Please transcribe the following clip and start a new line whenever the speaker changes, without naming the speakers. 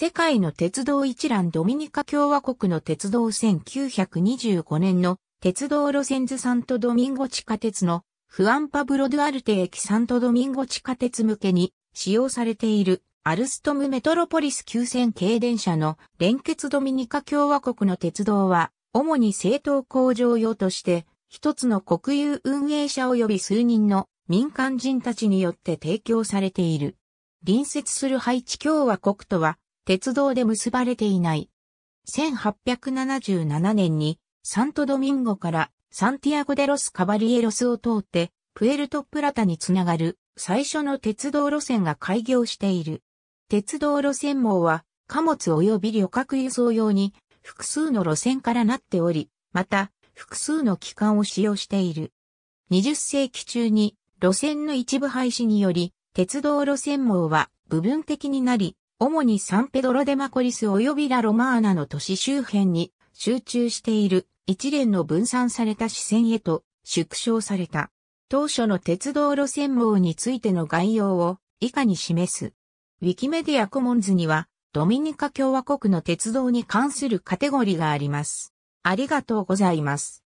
世界
の鉄道一覧ドミニカ共和国の鉄道1925年の鉄道路線図サントドミンゴ地下鉄のフアンパブロ・ドゥアルテ駅サントドミンゴ地下鉄向けに使用されているアルストムメトロポリス9000系電車の連結ドミニカ共和国の鉄道は主に政党工場用として一つの国有運営者及び数人の民間人たちによって提供されている。隣接するハイチ共和国とは鉄道で結ばれていない。1877年にサントドミンゴからサンティアゴデロスカバリエロスを通ってプエルトプラタにつながる最初の鉄道路線が開業している。鉄道路線網は貨物及び旅客輸送用に複数の路線からなっており、また複数の機関を使用している。20世紀中に路線の一部廃止により鉄道路線網は部分的になり、主にサンペドロデマコリス及びラ・ロマーナの都市周辺に集中している一連の分散された視線へと縮小された。当初の鉄道路線網についての概要を以下に示す。ウィキメディアコモンズにはドミニカ共和国の鉄道に関するカテゴリがあります。ありがとうございます。